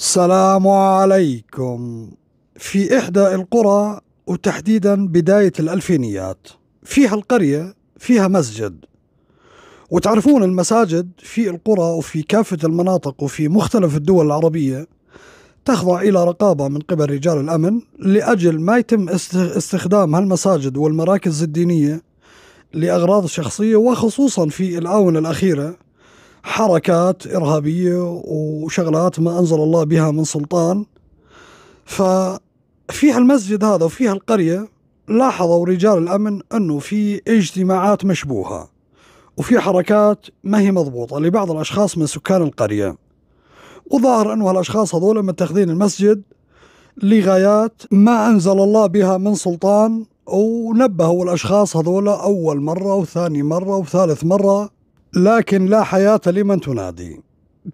السلام عليكم في إحدى القرى وتحديدا بداية الألفينيات فيها القرية فيها مسجد وتعرفون المساجد في القرى وفي كافة المناطق وفي مختلف الدول العربية تخضع إلى رقابة من قبل رجال الأمن لأجل ما يتم استخدام هالمساجد والمراكز الدينية لأغراض شخصية وخصوصا في الآونة الأخيرة حركات إرهابية وشغلات ما أنزل الله بها من سلطان ففي هالمسجد هذا وفي هالقرية لاحظوا رجال الأمن أنه في اجتماعات مشبوهة وفي حركات ما هي مضبوطة لبعض الأشخاص من سكان القرية وظهر أنه هالأشخاص هذول متخذين المسجد لغايات ما أنزل الله بها من سلطان ونبهوا الأشخاص هذول أول مرة وثاني مرة وثالث مرة لكن لا حياة لمن تنادي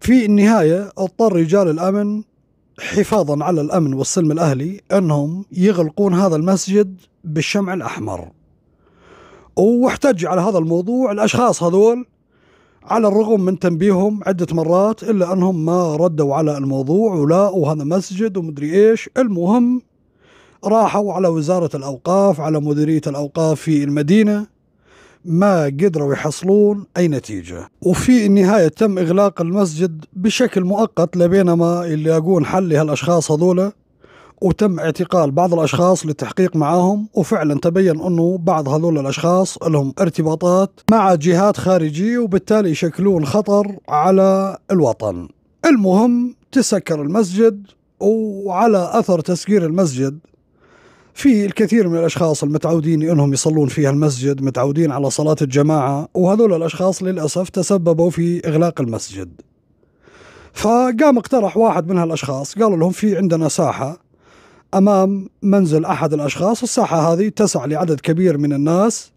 في النهاية اضطر رجال الأمن حفاظا على الأمن والسلم الأهلي أنهم يغلقون هذا المسجد بالشمع الأحمر واحتج على هذا الموضوع الأشخاص هذول على الرغم من تنبيههم عدة مرات إلا أنهم ما ردوا على الموضوع ولا وهذا مسجد ومدري إيش المهم راحوا على وزارة الأوقاف على مديرية الأوقاف في المدينة ما قدروا يحصلون أي نتيجة وفي النهاية تم إغلاق المسجد بشكل مؤقت لبينما يلاقون حل لهالأشخاص هذولا وتم اعتقال بعض الأشخاص للتحقيق معاهم وفعلا تبين أنه بعض هذول الأشخاص لهم ارتباطات مع جهات خارجية وبالتالي يشكلون خطر على الوطن المهم تسكر المسجد وعلى أثر تسكير المسجد في الكثير من الاشخاص المتعودين انهم يصلون في المسجد متعودين على صلاه الجماعه وهذول الاشخاص للاسف تسببوا في اغلاق المسجد فقام اقترح واحد من هالاشخاص قال لهم في عندنا ساحه امام منزل احد الاشخاص الساحه هذه تسع لعدد كبير من الناس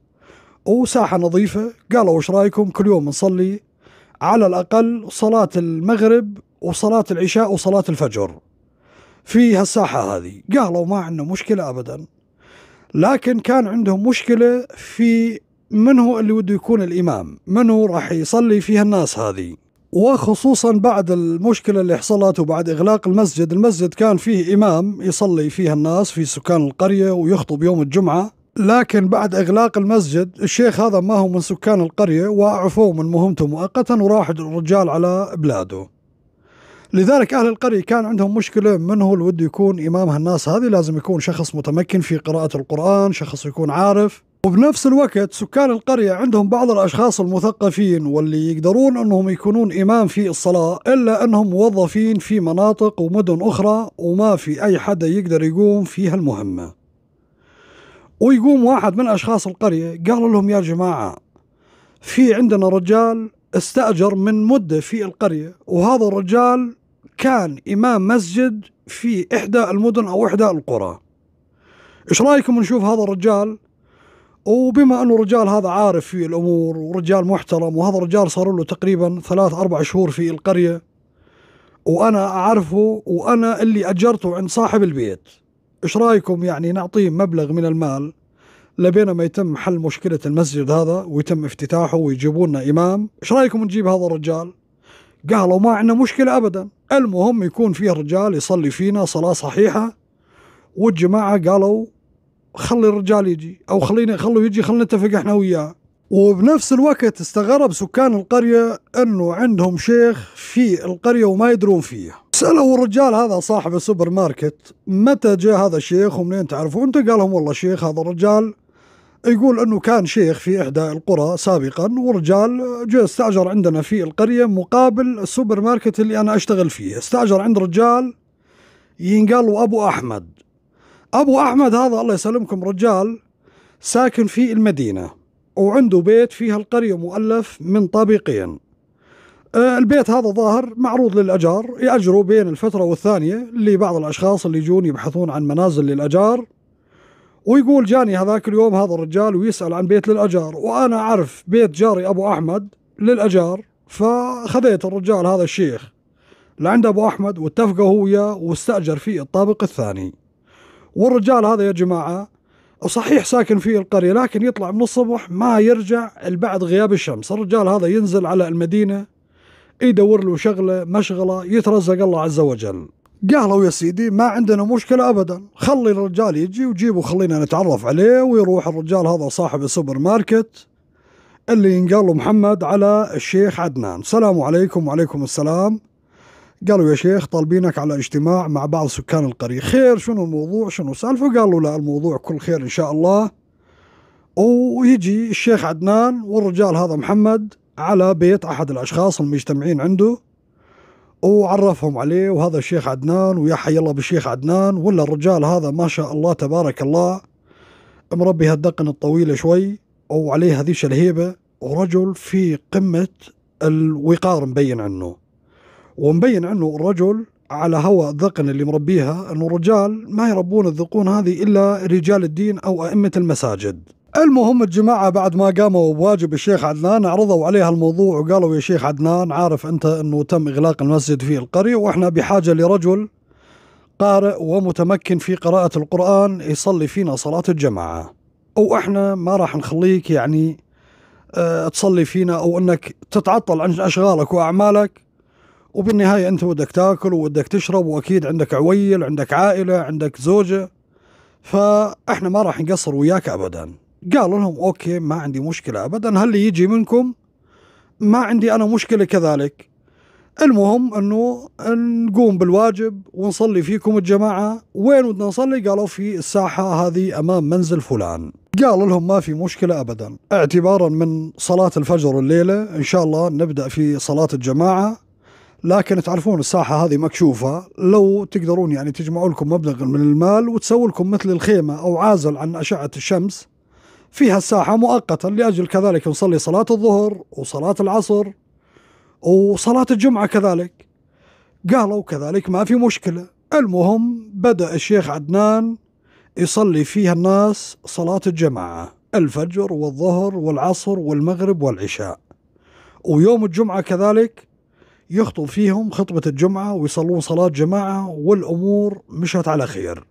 وساحه نظيفه قالوا وش رايكم كل يوم نصلي على الاقل صلاه المغرب وصلاه العشاء وصلاه الفجر في هالساحة هذه قالوا ما عندنا مشكلة أبدا لكن كان عندهم مشكلة في من هو اللي وده يكون الإمام من هو راح يصلي فيها الناس هذه وخصوصا بعد المشكلة اللي حصلت وبعد إغلاق المسجد المسجد كان فيه إمام يصلي فيها الناس في سكان القرية ويخطب يوم الجمعة لكن بعد إغلاق المسجد الشيخ هذا ما هو من سكان القرية وعفوه من مهمته مؤقتا وراح الرجال على بلاده لذلك أهل القرية كان عندهم مشكلة من هو اللي وده يكون إمام هالناس هذه لازم يكون شخص متمكن في قراءة القرآن شخص يكون عارف وبنفس الوقت سكان القرية عندهم بعض الأشخاص المثقفين واللي يقدرون أنهم يكونون إمام في الصلاة إلا أنهم موظفين في مناطق ومدن أخرى وما في أي حدا يقدر يقوم في هالمهمة ويقوم واحد من أشخاص القرية قال لهم يا جماعة في عندنا رجال استأجر من مدة في القرية وهذا الرجال كان إمام مسجد في إحدى المدن أو إحدى القرى إيش رأيكم نشوف هذا الرجال وبما أنه رجال هذا عارف في الأمور ورجال محترم وهذا الرجال صار له تقريبا ثلاث أربع شهور في القرية وأنا أعرفه وأنا اللي أجرته عند صاحب البيت إيش رأيكم يعني نعطيه مبلغ من المال لبين ما يتم حل مشكلة المسجد هذا ويتم افتتاحه ويجيبوا لنا إمام إيش رأيكم نجيب هذا الرجال قالوا ما عندنا مشكلة أبدا المهم يكون فيه رجال يصلي فينا صلاة صحيحة والجماعة قالوا خلي الرجال يجي أو خلينا خلوه يجي خلينا نتفق إحنا وياه وبنفس الوقت استغرب سكان القرية أنه عندهم شيخ في القرية وما يدرون فيه سألوا الرجال هذا صاحب السوبر ماركت متى جاء هذا الشيخ ومنين تعرفوا انت قالهم والله شيخ هذا الرجال يقول انه كان شيخ في احدى القرى سابقا ورجال جاء استاجر عندنا في القريه مقابل السوبر ماركت اللي انا اشتغل فيه، استاجر عند رجال ينقال له ابو احمد. ابو احمد هذا الله يسلمكم رجال ساكن في المدينه وعنده بيت فيها القريه مؤلف من طابقين. أه، البيت هذا ظاهر معروض للاجار ياجروا بين الفتره والثانيه لبعض الاشخاص اللي يجون يبحثون عن منازل للاجار ويقول جاني هذاك اليوم هذا الرجال ويسأل عن بيت للأجار وأنا أعرف بيت جاري أبو أحمد للأجار فخذيت الرجال هذا الشيخ لعند أبو أحمد واتفقوا هو وياه واستأجر فيه الطابق الثاني والرجال هذا يا جماعة صحيح ساكن في القرية لكن يطلع من الصبح ما يرجع بعد غياب الشمس الرجال هذا ينزل على المدينة يدور له شغلة مشغلة يترزق الله عز وجل قالوا يا سيدي ما عندنا مشكله ابدا خلي الرجال يجي وجيبه خلينا نتعرف عليه ويروح الرجال هذا صاحب السوبر ماركت اللي ينقال له محمد على الشيخ عدنان السلام عليكم وعليكم السلام قالوا يا شيخ طالبينك على اجتماع مع بعض سكان القرية خير شنو الموضوع شنو سالفة قالوا لا الموضوع كل خير إن شاء الله ويجي الشيخ عدنان والرجال هذا محمد على بيت أحد الأشخاص المجتمعين عنده وعرفهم عليه وهذا الشيخ عدنان ويا حي الله بالشيخ عدنان ولا الرجال هذا ما شاء الله تبارك الله مربي هالدقن الطويلة شوي وعليه هذيش الهيبة ورجل في قمة الوقار مبين عنه ومبين عنه الرجل على هوى الذقن اللي مربيها انه الرجال ما يربون الذقون هذه الا رجال الدين او ائمه المساجد المهم الجماعة بعد ما قاموا بواجب الشيخ عدنان عرضوا عليها الموضوع وقالوا يا شيخ عدنان عارف أنت أنه تم إغلاق المسجد في القرية وإحنا بحاجة لرجل قارئ ومتمكن في قراءة القرآن يصلي فينا صلاة الجماعة أو إحنا ما راح نخليك يعني آه، تصلي فينا أو أنك تتعطل عن أشغالك وأعمالك وبالنهاية أنت ودك تاكل ودك تشرب وأكيد عندك عويل عندك عائلة عندك زوجة فإحنا ما راح نقصر وياك أبداً قال لهم اوكي ما عندي مشكله ابدا هل يجي منكم ما عندي انا مشكله كذلك المهم انه نقوم بالواجب ونصلي فيكم الجماعه وين بدنا نصلي قالوا في الساحه هذه امام منزل فلان قال لهم ما في مشكله ابدا اعتبارا من صلاه الفجر الليله ان شاء الله نبدا في صلاه الجماعه لكن تعرفون الساحه هذه مكشوفه لو تقدرون يعني تجمعوا لكم مبلغ من المال وتسووا لكم مثل الخيمه او عازل عن اشعه الشمس فيها ساحة مؤقتا لأجل كذلك نصلي صلاة الظهر وصلاة العصر وصلاة الجمعة كذلك قالوا كذلك ما في مشكلة المهم بدأ الشيخ عدنان يصلي فيها الناس صلاة الجماعة الفجر والظهر والعصر والمغرب والعشاء ويوم الجمعة كذلك يخطب فيهم خطبة الجمعة ويصلون صلاة جماعة والأمور مشت على خير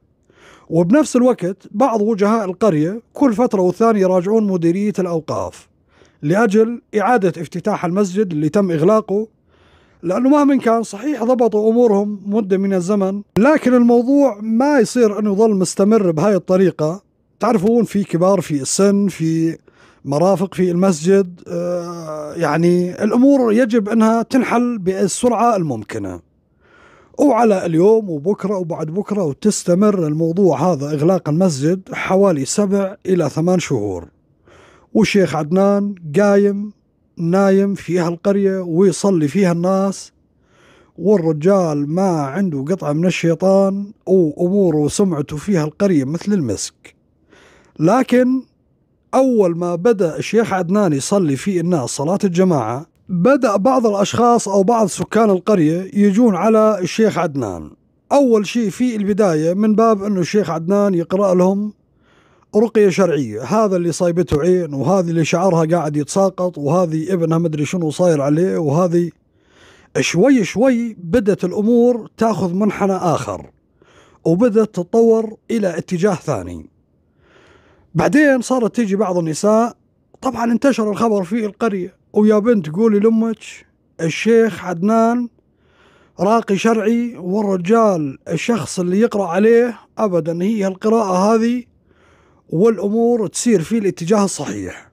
وبنفس الوقت بعض وجهاء القرية كل فترة والثانية يراجعون مديرية الأوقاف لأجل إعادة افتتاح المسجد اللي تم إغلاقه لأنه مهما كان صحيح ضبطوا أمورهم مدة من الزمن لكن الموضوع ما يصير أنه يظل مستمر بهاي الطريقة تعرفون في كبار في السن في مرافق في المسجد آه، يعني الأمور يجب أنها تنحل بالسرعة الممكنة وعلى اليوم وبكرة وبعد بكرة وتستمر الموضوع هذا إغلاق المسجد حوالي سبع إلى ثمان شهور والشيخ عدنان قايم نايم في هالقرية ويصلي فيها الناس والرجال ما عنده قطعة من الشيطان وأموره وسمعته فيها القرية مثل المسك لكن أول ما بدأ الشيخ عدنان يصلي في الناس صلاة الجماعة بدأ بعض الأشخاص أو بعض سكان القرية يجون على الشيخ عدنان أول شيء في البداية من باب أنه الشيخ عدنان يقرأ لهم رقية شرعية هذا اللي صايبته عين وهذه اللي شعرها قاعد يتساقط وهذه ابنها مدري شنو صاير عليه وهذه شوي شوي بدت الأمور تأخذ منحنى آخر وبدأت تتطور إلى اتجاه ثاني بعدين صارت تيجي بعض النساء طبعا انتشر الخبر في القرية ويا بنت قولي لأمك الشيخ عدنان راقي شرعي والرجال الشخص اللي يقرأ عليه أبدا هي القراءة هذه والأمور تسير في الاتجاه الصحيح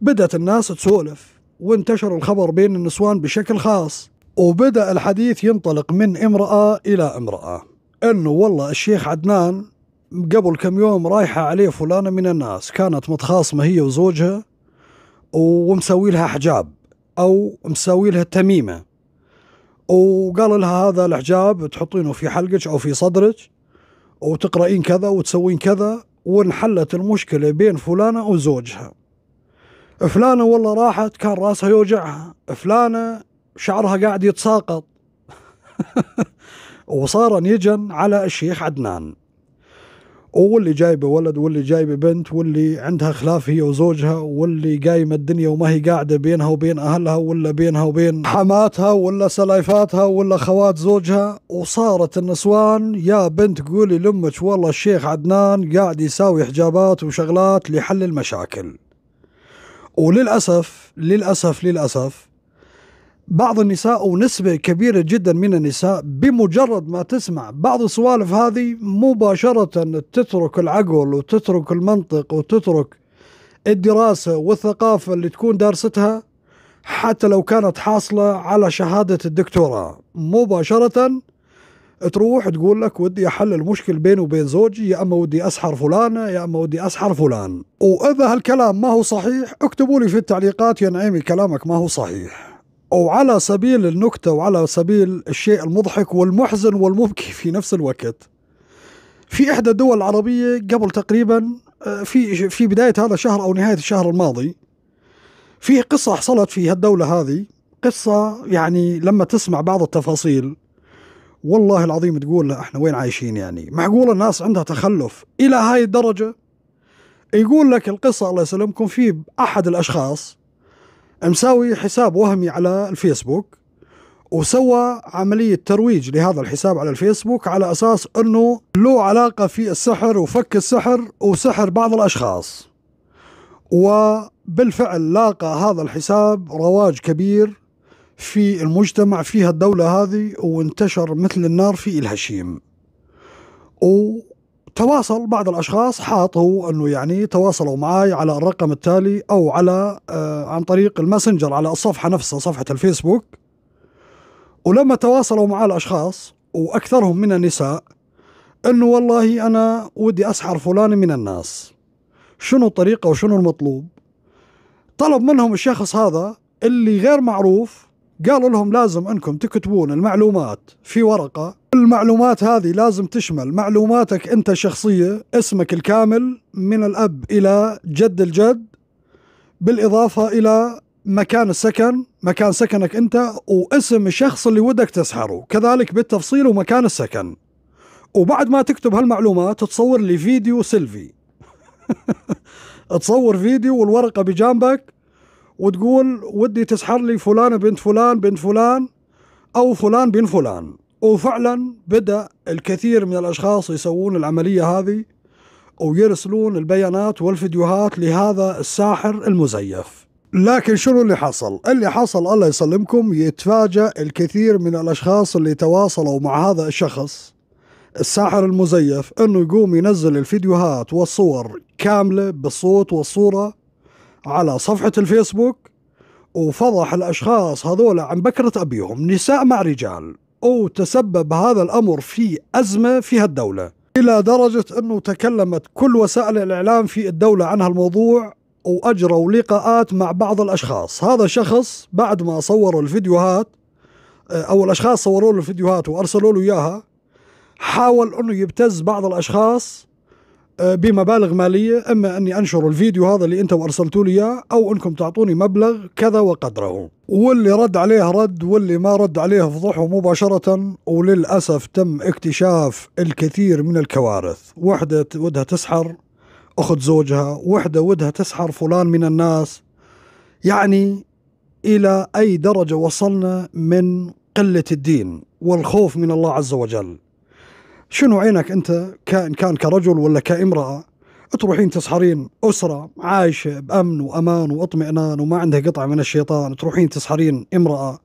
بدأت الناس تسولف وانتشر الخبر بين النسوان بشكل خاص وبدأ الحديث ينطلق من امرأة إلى امرأة أنه والله الشيخ عدنان قبل كم يوم رايحة عليه فلانة من الناس كانت متخاصمة هي وزوجها ومسوي لها حجاب او مسوي لها تميمه وقال لها هذا الحجاب تحطينه في حلقك او في صدرك وتقرأين كذا وتسوين كذا وانحلت المشكلة بين فلانة وزوجها فلانة والله راحت كان راسها يوجعها فلانة شعرها قاعد يتساقط وصار يجن على الشيخ عدنان واللي جايبه ولد واللي جايبه بنت واللي عندها خلاف هي وزوجها واللي قايمه الدنيا وما هي قاعده بينها وبين اهلها ولا بينها وبين حماتها ولا سلايفاتها ولا خوات زوجها وصارت النسوان يا بنت قولي لامك والله الشيخ عدنان قاعد يساوي حجابات وشغلات لحل المشاكل وللاسف للاسف للاسف بعض النساء أو نسبة كبيرة جدا من النساء بمجرد ما تسمع بعض السوالف هذه مباشرة تترك العقل وتترك المنطق وتترك الدراسة والثقافة اللي تكون دارستها حتى لو كانت حاصلة على شهادة الدكتوراه مباشرة تروح تقول لك ودي أحل المشكل بيني وبين زوجي يا أما ودي أسحر فلانة يا أما ودي أسحر فلان وإذا هالكلام ما هو صحيح اكتبوا لي في التعليقات يا نعيمي كلامك ما هو صحيح وعلى سبيل النكتة وعلى سبيل الشيء المضحك والمحزن والمبكي في نفس الوقت في إحدى الدول العربية قبل تقريبا آه، في في بداية هذا الشهر أو نهاية الشهر الماضي في قصة حصلت في هالدولة هذه قصة يعني لما تسمع بعض التفاصيل والله العظيم تقول احنا وين عايشين يعني معقول الناس عندها تخلف إلى هاي الدرجة يقول لك القصة الله يسلمكم في أحد الأشخاص مساوي حساب وهمي على الفيسبوك وسوى عملية ترويج لهذا الحساب على الفيسبوك على أساس أنه له علاقة في السحر وفك السحر وسحر بعض الأشخاص وبالفعل لاقى هذا الحساب رواج كبير في المجتمع فيها الدولة هذه وانتشر مثل النار في الهشيم و تواصل بعض الاشخاص حاطوا انه يعني تواصلوا معي على الرقم التالي او على آه، عن طريق الماسنجر على الصفحه نفسها صفحه الفيسبوك ولما تواصلوا مع الاشخاص واكثرهم من النساء انه والله انا ودي اسحر فلان من الناس شنو الطريقه وشنو المطلوب طلب منهم الشخص هذا اللي غير معروف قالوا لهم لازم انكم تكتبون المعلومات في ورقه المعلومات هذه لازم تشمل معلوماتك أنت شخصية اسمك الكامل من الأب إلى جد الجد بالإضافة إلى مكان السكن مكان سكنك أنت واسم الشخص اللي ودك تسحره كذلك بالتفصيل ومكان السكن وبعد ما تكتب هالمعلومات تصور لي فيديو سيلفي تصور فيديو والورقة بجانبك وتقول ودي تسحر لي فلانة بنت فلان بنت فلان أو فلان بن فلان وفعلا بدأ الكثير من الأشخاص يسوون العملية هذه ويرسلون البيانات والفيديوهات لهذا الساحر المزيف لكن شنو اللي حصل؟ اللي حصل الله يسلمكم يتفاجأ الكثير من الأشخاص اللي تواصلوا مع هذا الشخص الساحر المزيف انه يقوم ينزل الفيديوهات والصور كاملة بالصوت والصورة على صفحة الفيسبوك وفضح الأشخاص هذول عن بكرة أبيهم نساء مع رجال أو تسبب هذا الأمر في أزمة في هالدوله إلى درجة أنه تكلمت كل وسائل الإعلام في الدولة عن هالموضوع وأجروا لقاءات مع بعض الأشخاص هذا شخص بعد ما صوروا الفيديوهات آه، أو الأشخاص صوروا له الفيديوهات وأرسلوا له إياها حاول أنه يبتز بعض الأشخاص آه، بمبالغ مالية إما أني أنشر الفيديو هذا اللي أنتم أرسلتوا لي إياه أو أنكم تعطوني مبلغ كذا وقدره واللي رد عليه رد واللي ما رد عليه فضحه مباشرة وللأسف تم اكتشاف الكثير من الكوارث وحدة ودها تسحر أخت زوجها وحدة ودها تسحر فلان من الناس يعني إلى أي درجة وصلنا من قلة الدين والخوف من الله عز وجل شنو عينك انت كان كان كرجل ولا كامراه تروحين تسحرين اسره عايشه بامن وامان واطمئنان وما عندها قطعه من الشيطان تروحين تسحرين امراه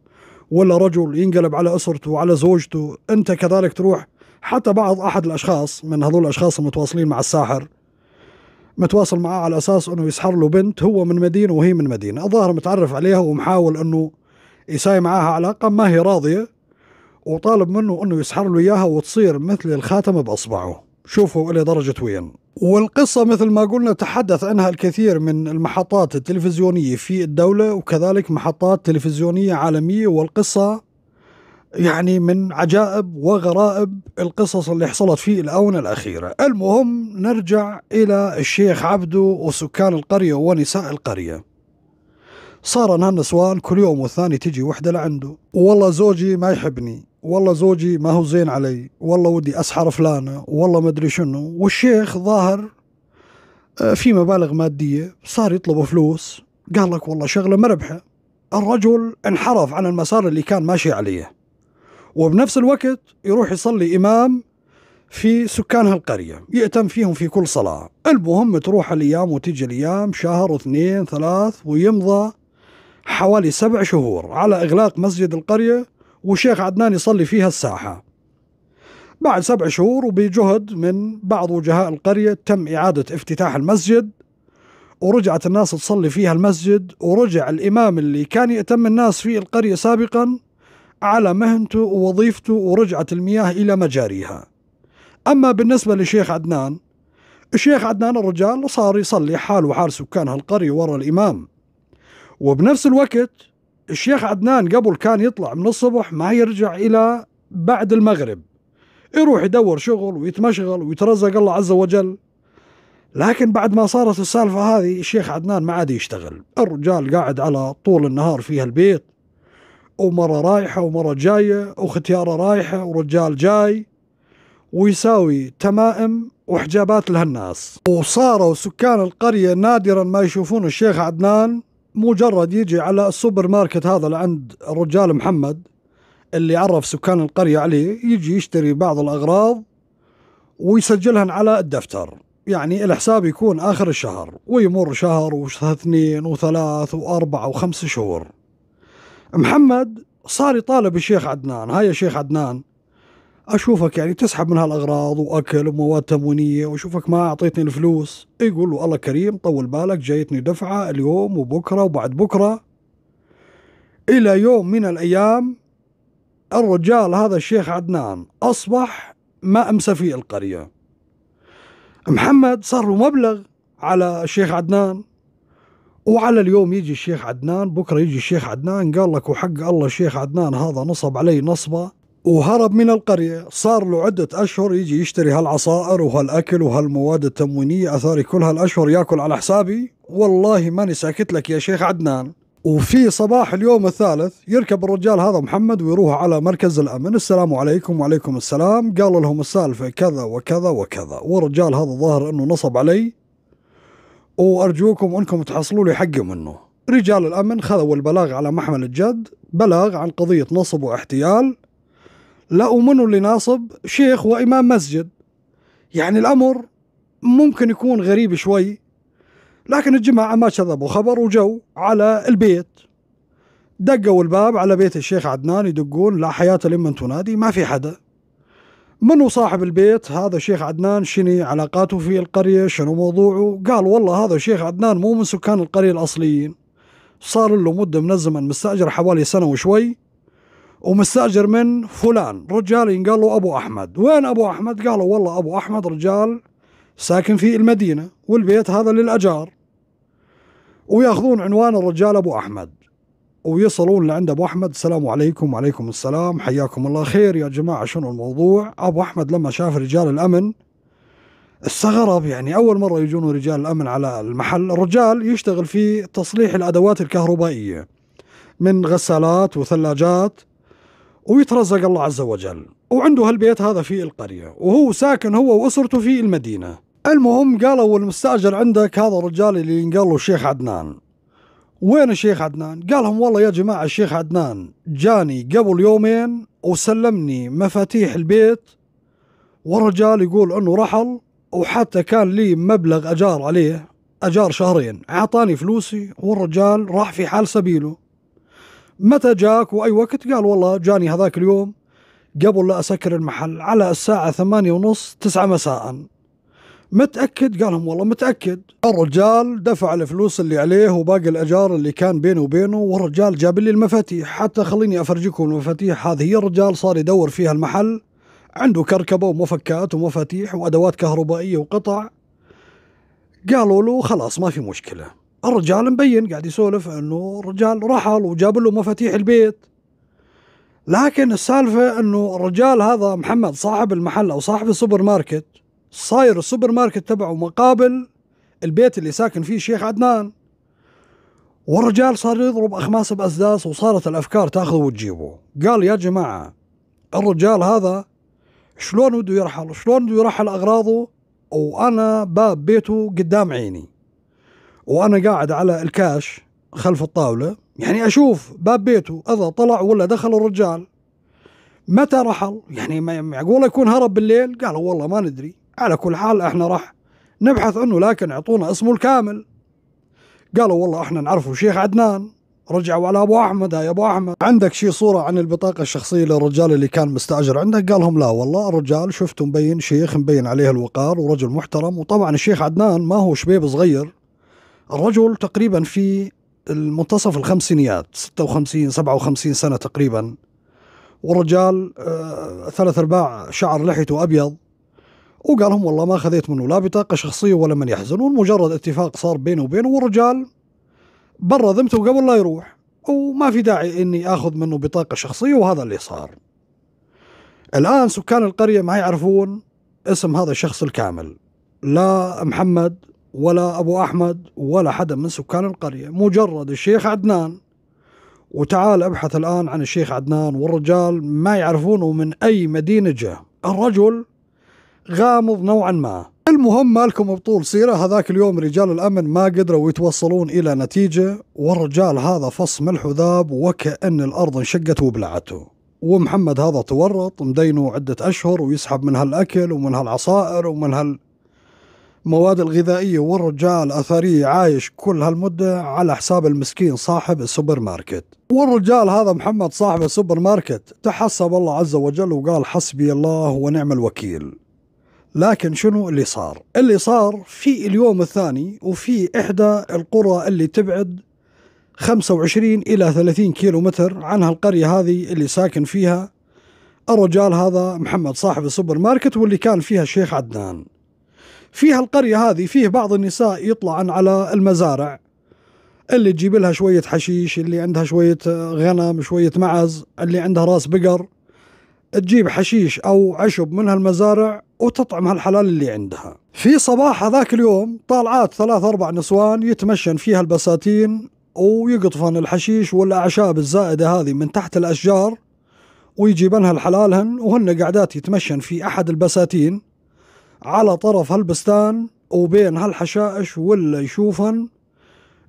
ولا رجل ينقلب على اسرته وعلى زوجته انت كذلك تروح حتى بعض احد الاشخاص من هذول الاشخاص المتواصلين مع الساحر متواصل معاه على اساس انه يسحر له بنت هو من مدينه وهي من مدينه الظاهر متعرف عليها ومحاول انه يساوي معاها علاقه ما هي راضيه وطالب منه انه يسحر له اياها وتصير مثل الخاتم باصبعه شوفوا الى درجه وين والقصة مثل ما قلنا تحدث عنها الكثير من المحطات التلفزيونية في الدولة وكذلك محطات تلفزيونية عالمية والقصة يعني من عجائب وغرائب القصص اللي حصلت في الآونة الأخيرة المهم نرجع إلى الشيخ عبده وسكان القرية ونساء القرية صار هالنسوان كل يوم والثاني تجي وحدة لعنده والله زوجي ما يحبني والله زوجي ما هو زين علي والله ودي أسحر فلانة والله ما أدري شنو والشيخ ظاهر آه، في مبالغ مادية صار يطلب فلوس قال لك والله شغلة مربحة الرجل انحرف عن المسار اللي كان ماشي عليه وبنفس الوقت يروح يصلي إمام في سكان هالقرية يأتم فيهم في كل صلاة المهم تروح الأيام وتجي الأيام شهر واثنين ثلاث ويمضى حوالي سبع شهور على إغلاق مسجد القرية والشيخ عدنان يصلي فيها الساحة بعد سبع شهور وبجهد من بعض وجهاء القرية تم إعادة افتتاح المسجد ورجعت الناس تصلي فيها المسجد ورجع الإمام اللي كان يأتم الناس في القرية سابقا على مهنته ووظيفته ورجعت المياه إلى مجاريها أما بالنسبة لشيخ عدنان الشيخ عدنان الرجال صار يصلي حاله وحال سكان هالقرية ورا الإمام وبنفس الوقت الشيخ عدنان قبل كان يطلع من الصبح ما يرجع إلى بعد المغرب يروح يدور شغل ويتمشغل ويترزق الله عز وجل لكن بعد ما صارت السالفة هذه الشيخ عدنان ما عاد يشتغل الرجال قاعد على طول النهار في هالبيت ومرة رايحة ومرة جاية وختيارة رايحة ورجال جاي ويساوي تمائم وحجابات لهالناس وصاروا سكان القرية نادرا ما يشوفون الشيخ عدنان مجرد يجي على السوبر ماركت هذا اللي عند الرجال محمد اللي عرف سكان القرية عليه يجي يشتري بعض الأغراض ويسجلهن على الدفتر يعني الحساب يكون آخر الشهر ويمر شهر واثنين وثلاث وأربعة وخمس شهور محمد صار يطالب الشيخ عدنان هاي يا شيخ عدنان اشوفك يعني تسحب من هالاغراض واكل ومواد تموينيه واشوفك ما اعطيتني الفلوس يقول له الله كريم طول بالك جايتني دفعه اليوم وبكره وبعد بكره الى يوم من الايام الرجال هذا الشيخ عدنان اصبح ما امسى في القريه محمد صار له مبلغ على الشيخ عدنان وعلى اليوم يجي الشيخ عدنان بكره يجي الشيخ عدنان قال لك وحق الله الشيخ عدنان هذا نصب علي نصبه وهرب من القرية صار له عدة أشهر يجي يشتري هالعصائر وهالأكل وهالمواد التموينية أثاري كل هالأشهر ياكل على حسابي والله ماني ساكت لك يا شيخ عدنان وفي صباح اليوم الثالث يركب الرجال هذا محمد ويروح على مركز الأمن السلام عليكم وعليكم السلام قال لهم السالفة كذا وكذا وكذا والرجال هذا ظاهر أنه نصب علي وأرجوكم أنكم تحصلوا لي حقي منه رجال الأمن خذوا البلاغ على محمل الجد بلاغ عن قضية نصب واحتيال منه اللي ناصب شيخ وإمام مسجد يعني الأمر ممكن يكون غريب شوي لكن الجماعة ما كذبوا خبر وجو على البيت دقوا الباب على بيت الشيخ عدنان يدقون لا حياة لمن تنادي ما في حدا منو صاحب البيت هذا الشيخ عدنان شني علاقاته في القرية شنو موضوعه قال والله هذا الشيخ عدنان مو من سكان القرية الأصليين صار له مدة من الزمن مستأجر حوالي سنة وشوي ومستاجر من فلان رجال ينقال له ابو احمد وين ابو احمد قالوا والله ابو احمد رجال ساكن في المدينه والبيت هذا للاجار وياخذون عنوان الرجال ابو احمد ويصلون لعند ابو احمد السلام عليكم وعليكم السلام حياكم الله خير يا جماعه شنو الموضوع ابو احمد لما شاف رجال الامن استغرب يعني اول مره يجون رجال الامن على المحل الرجال يشتغل في تصليح الادوات الكهربائيه من غسالات وثلاجات ويترزق الله عز وجل وعنده هالبيت هذا في القرية وهو ساكن هو وأسرته في المدينة المهم قالوا المستأجر عندك هذا الرجال اللي ينقال له الشيخ عدنان وين الشيخ عدنان؟ قال لهم والله يا جماعة الشيخ عدنان جاني قبل يومين وسلمني مفاتيح البيت والرجال يقول انه رحل وحتى كان لي مبلغ اجار عليه اجار شهرين اعطاني فلوسي والرجال راح في حال سبيله متى جاك واي وقت قال والله جاني هذاك اليوم قبل لا اسكر المحل على الساعة ثمانية ونص تسعة مساء متأكد قالهم والله متأكد الرجال دفع الفلوس اللي عليه وباقي الأجار اللي كان بينه وبينه والرجال جاب لي المفاتيح حتى خليني أفرجيكم المفاتيح هذه هي الرجال صار يدور فيها المحل عنده كركبة ومفكات ومفاتيح وأدوات كهربائية وقطع قالوا له خلاص ما في مشكلة الرجال مبين قاعد يسولف انه الرجال رحل وجاب له مفاتيح البيت لكن السالفه انه الرجال هذا محمد صاحب المحل او صاحب السوبر ماركت صاير السوبر ماركت تبعه مقابل البيت اللي ساكن فيه الشيخ عدنان والرجال صار يضرب اخماس باسداس وصارت الافكار تاخذه وتجيبه قال يا جماعه الرجال هذا شلون بده يرحل شلون بده يرحل اغراضه وانا باب بيته قدام عيني وانا قاعد على الكاش خلف الطاوله يعني اشوف باب بيته اذا طلع ولا دخل الرجال متى رحل يعني معقول يكون هرب بالليل قالوا والله ما ندري على كل حال احنا راح نبحث عنه لكن اعطونا اسمه الكامل قالوا والله احنا نعرفه شيخ عدنان رجعوا على ابو احمد يا ابو احمد عندك شي صوره عن البطاقه الشخصيه للرجال اللي كان مستاجر عندك قال لهم لا والله الرجال شفته مبين شيخ مبين عليه الوقار ورجل محترم وطبعا الشيخ عدنان ما هو شبيب صغير الرجل تقريبا في المنتصف الخمسينيات 56 57 سنة تقريبا والرجال آه، ثلاث أرباع شعر لحيته أبيض وقال لهم والله ما خذيت منه لا بطاقة شخصية ولا من يحزن مجرد اتفاق صار بينه وبينه والرجال برا ذمته قبل لا يروح وما في داعي اني اخذ منه بطاقة شخصية وهذا اللي صار الان سكان القرية ما يعرفون اسم هذا الشخص الكامل لا محمد ولا أبو أحمد ولا حدا من سكان القرية مجرد الشيخ عدنان وتعال ابحث الآن عن الشيخ عدنان والرجال ما يعرفونه من أي مدينة جاء الرجل غامض نوعا ما المهم مالكم بطول سيرة هذاك اليوم رجال الأمن ما قدروا يتوصلون إلى نتيجة والرجال هذا فص ملح وذاب وكأن الأرض انشقت وبلعته ومحمد هذا تورط مدينه عدة أشهر ويسحب من هالأكل ومن هالعصائر ومن هال المواد الغذائية والرجال أثري عايش كل هالمدة على حساب المسكين صاحب السوبر ماركت والرجال هذا محمد صاحب السوبر ماركت تحسب الله عز وجل وقال حسبي الله ونعم الوكيل لكن شنو اللي صار اللي صار في اليوم الثاني وفي إحدى القرى اللي تبعد 25 إلى 30 كيلو متر عنها القرية هذه اللي ساكن فيها الرجال هذا محمد صاحب السوبر ماركت واللي كان فيها الشيخ عدنان فيها القرية هذه فيه بعض النساء يطلعن على المزارع اللي تجيب لها شوية حشيش اللي عندها شوية آه، غنم شوية معز اللي عندها راس بقر تجيب حشيش أو عشب من هالمزارع وتطعم هالحلال اللي عندها في صباح هذاك اليوم طالعات ثلاث أربع نسوان يتمشن فيها البساتين ويقطفن الحشيش والأعشاب الزائدة هذه من تحت الأشجار ويجيبنها لحلالهن وهن قاعدات يتمشن في أحد البساتين على طرف هالبستان وبين هالحشائش ولا يشوفن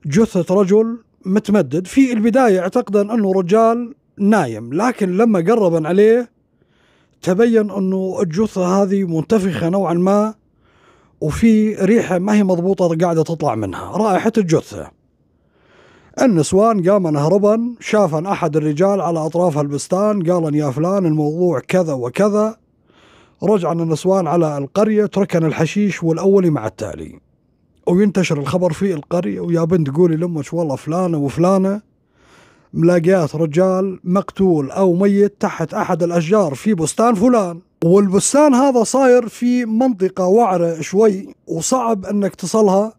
جثة رجل متمدد في البداية اعتقدا أنه رجال نايم لكن لما قربا عليه تبين أنه الجثة هذه منتفخة نوعا ما وفي ريحة ما هي مضبوطة قاعدة تطلع منها رائحة الجثة النسوان قام هربا شافن أحد الرجال على أطراف البستان قالن يا فلان الموضوع كذا وكذا رجعنا النسوان على القرية تركنا الحشيش والأولي مع التالي وينتشر الخبر في القرية ويا بنت قولي لأمك والله فلانة وفلانة ملاقيات رجال مقتول أو ميت تحت أحد الأشجار في بستان فلان والبستان هذا صاير في منطقة وعرة شوي وصعب أنك تصلها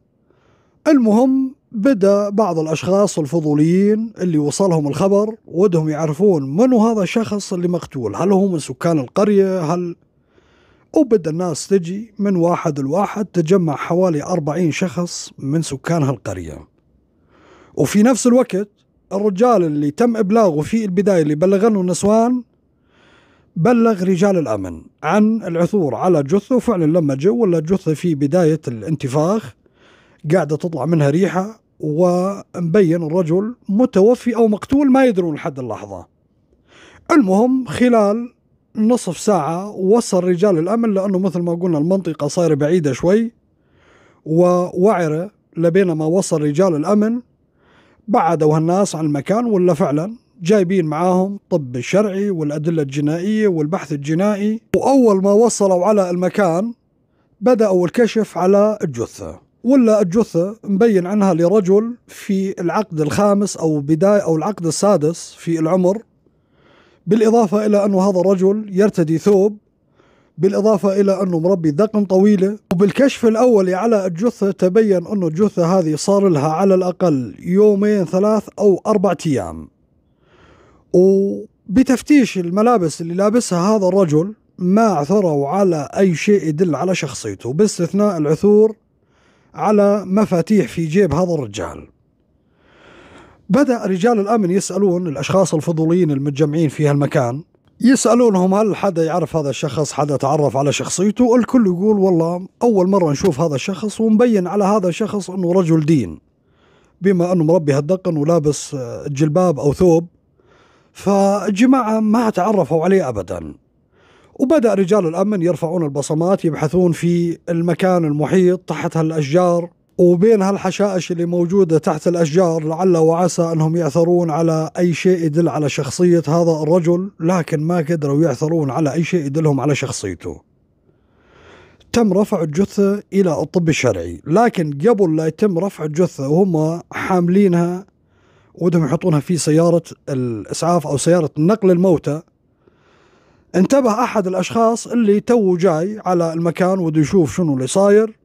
المهم بدأ بعض الأشخاص الفضوليين اللي وصلهم الخبر ودهم يعرفون من هذا الشخص اللي مقتول هل هو من سكان القرية هل وبدأ الناس تجي من واحد لواحد تجمع حوالي أربعين شخص من سكان هالقرية وفي نفس الوقت الرجال اللي تم إبلاغه في البداية اللي بلغنه النسوان بلغ رجال الأمن عن العثور على جثة وفعلا لما جو ولا جثة في بداية الانتفاخ قاعدة تطلع منها ريحة ومبين الرجل متوفي أو مقتول ما يدرون لحد اللحظة المهم خلال نصف ساعة وصل رجال الأمن لأنه مثل ما قلنا المنطقة صايرة بعيدة شوي ووعرة لبينما وصل رجال الأمن بعدوا هالناس عن المكان ولا فعلا جايبين معاهم طب الشرعي والأدلة الجنائية والبحث الجنائي وأول ما وصلوا على المكان بدأوا الكشف على الجثة ولا الجثة مبين عنها لرجل في العقد الخامس أو بداية أو العقد السادس في العمر بالإضافة إلى أنه هذا الرجل يرتدي ثوب بالإضافة إلى أنه مربي دقن طويلة وبالكشف الأولي على الجثة تبين أنه الجثة هذه صار لها على الأقل يومين ثلاث أو أربعة أيام وبتفتيش الملابس اللي لابسها هذا الرجل ما عثروا على أي شيء يدل على شخصيته باستثناء العثور على مفاتيح في جيب هذا الرجال بدأ رجال الأمن يسألون الأشخاص الفضوليين المتجمعين في هالمكان يسألونهم هل حدا يعرف هذا الشخص حدا تعرف على شخصيته الكل يقول والله أول مرة نشوف هذا الشخص ومبين على هذا الشخص أنه رجل دين بما أنه مربي هالدقن ولابس جلباب أو ثوب فالجماعة ما تعرفوا عليه أبدا وبدأ رجال الأمن يرفعون البصمات يبحثون في المكان المحيط تحت هالأشجار وبين هالحشائش اللي موجودة تحت الأشجار لعل وعسى أنهم يعثرون على أي شيء يدل على شخصية هذا الرجل لكن ما قدروا يعثرون على أي شيء يدلهم على شخصيته تم رفع الجثة إلى الطب الشرعي لكن قبل لا يتم رفع الجثة وهم حاملينها ودهم يحطونها في سيارة الإسعاف أو سيارة نقل الموتى انتبه أحد الأشخاص اللي تو جاي على المكان وده يشوف شنو اللي صاير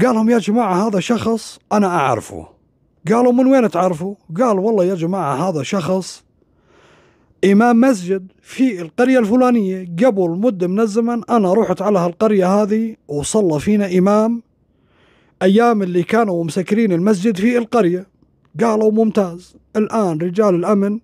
قالهم يا جماعة هذا شخص أنا أعرفه قالوا من وين تعرفه قال والله يا جماعة هذا شخص إمام مسجد في القرية الفلانية قبل مدة من الزمن أنا رحت على هالقرية هذه وصلى فينا إمام أيام اللي كانوا مسكرين المسجد في القرية قالوا ممتاز الآن رجال الأمن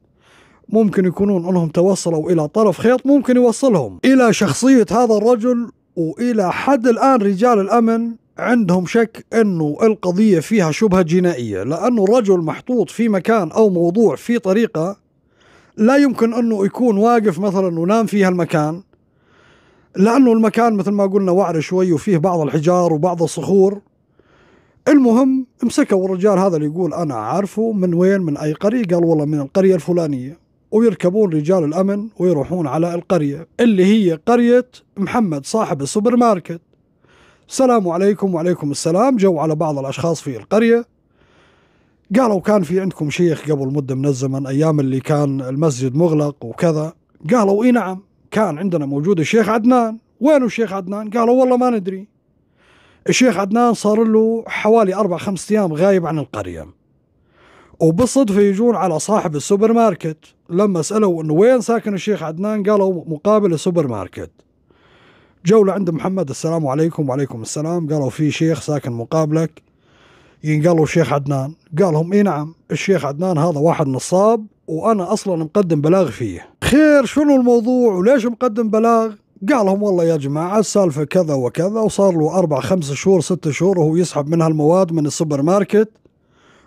ممكن يكونون أنهم توصلوا إلى طرف خيط ممكن يوصلهم إلى شخصية هذا الرجل وإلى حد الآن رجال الأمن عندهم شك أنه القضية فيها شبهة جنائية لأنه رجل محطوط في مكان أو موضوع في طريقة لا يمكن أنه يكون واقف مثلا ونام فيها المكان لأنه المكان مثل ما قلنا وعر شوي وفيه بعض الحجار وبعض الصخور المهم مسكوا الرجال هذا اللي يقول أنا عارفه من وين من أي قرية قال والله من القرية الفلانية ويركبون رجال الأمن ويروحون على القرية اللي هي قرية محمد صاحب السوبر ماركت السلام عليكم وعليكم السلام جو على بعض الأشخاص في القرية قالوا كان في عندكم شيخ قبل مدة من الزمن أيام اللي كان المسجد مغلق وكذا قالوا إي نعم كان عندنا موجود الشيخ عدنان وين الشيخ عدنان قالوا والله ما ندري الشيخ عدنان صار له حوالي أربع خمس أيام غايب عن القرية وبالصدفة يجون على صاحب السوبر ماركت لما سألوا أنه وين ساكن الشيخ عدنان قالوا مقابل السوبر ماركت جولة عند محمد السلام عليكم وعليكم السلام قالوا في شيخ ساكن مقابلك ينقلوا شيخ عدنان قال لهم اي نعم الشيخ عدنان هذا واحد نصاب وانا اصلا مقدم بلاغ فيه خير شنو الموضوع وليش مقدم بلاغ قال لهم والله يا جماعة السالفة كذا وكذا وصار له أربع خمس شهور ست شهور وهو يسحب منها المواد من السوبر ماركت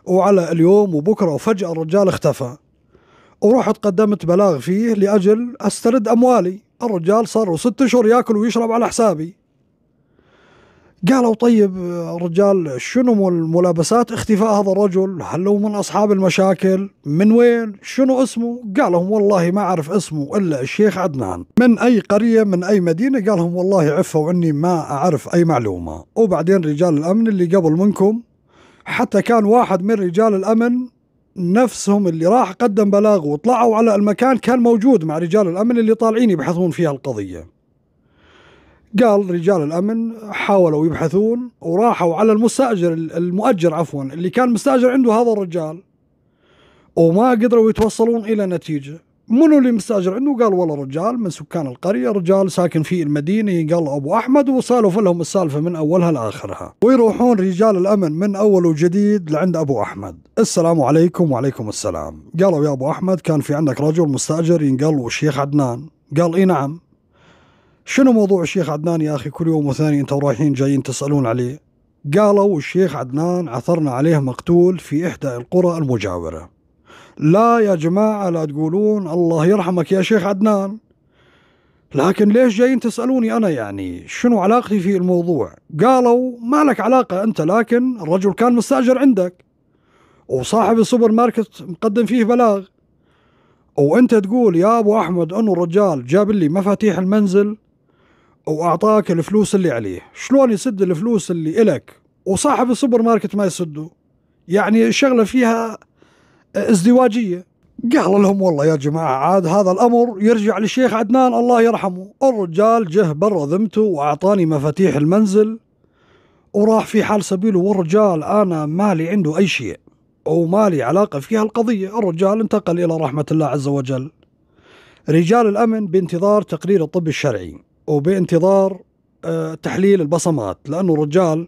وعلى اليوم وبكرة وفجأة الرجال اختفى ورحت قدمت بلاغ فيه لأجل أسترد أموالي الرجال صار له ست اشهر ياكل ويشرب على حسابي قالوا طيب الرجال شنو الملابسات اختفاء هذا الرجل هل هو من أصحاب المشاكل من وين شنو اسمه قالهم والله ما أعرف اسمه إلا الشيخ عدنان من أي قرية من أي مدينة قالهم والله عفوا أني ما أعرف أي معلومة وبعدين رجال الأمن اللي قبل منكم حتى كان واحد من رجال الأمن نفسهم اللي راح قدم بلاغ وطلعوا على المكان كان موجود مع رجال الأمن اللي طالعين يبحثون فيها القضية قال رجال الأمن حاولوا يبحثون وراحوا على المستأجر المؤجر عفوا اللي كان مستأجر عنده هذا الرجال وما قدروا يتوصلون إلى نتيجة منو اللي مستاجر عنده قال والله رجال من سكان القريه رجال ساكن في المدينه قال ابو احمد وصالف لهم السالفه من اولها لاخرها ويروحون رجال الامن من اول وجديد لعند ابو احمد السلام عليكم وعليكم السلام قالوا يا ابو احمد كان في عندك رجل مستاجر ينقال والشيخ عدنان قال اي نعم شنو موضوع الشيخ عدنان يا اخي كل يوم وثاني انتم رايحين جايين تسالون عليه قالوا الشيخ عدنان عثرنا عليه مقتول في احدى القرى المجاوره لا يا جماعة لا تقولون الله يرحمك يا شيخ عدنان لكن ليش جايين تسألوني أنا يعني شنو علاقتي في الموضوع قالوا ما لك علاقة أنت لكن الرجل كان مستأجر عندك وصاحب السوبر ماركت مقدم فيه بلاغ وانت تقول يا ابو احمد انه الرجال جاب لي مفاتيح المنزل واعطاك الفلوس اللي عليه شلون يسد الفلوس اللي الك وصاحب السوبر ماركت ما يسده يعني الشغلة فيها ازدواجيه قال لهم والله يا جماعة عاد هذا الأمر يرجع للشيخ عدنان الله يرحمه الرجال جه برا ذمته وأعطاني مفاتيح المنزل وراح في حال سبيله والرجال أنا مالي عنده أي شيء مالي علاقة فيها القضية الرجال انتقل إلى رحمة الله عز وجل رجال الأمن بانتظار تقرير الطب الشرعي وبانتظار آه، تحليل البصمات لأنه الرجال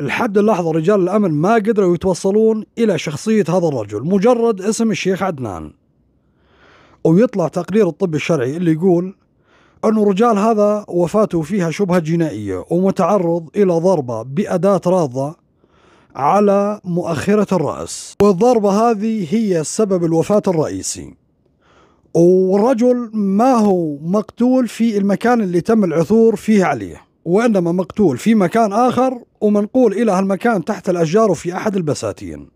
لحد اللحظة رجال الأمن ما قدروا يتوصلون إلى شخصية هذا الرجل مجرد اسم الشيخ عدنان ويطلع تقرير الطب الشرعي اللي يقول أن رجال هذا وفاته فيها شبهة جنائية ومتعرض إلى ضربة بأداة راضة على مؤخرة الرأس والضربة هذه هي سبب الوفاة الرئيسي والرجل ما هو مقتول في المكان اللي تم العثور فيه عليه وإنما مقتول في مكان آخر ومنقول إلى هالمكان تحت الأشجار وفي أحد البساتين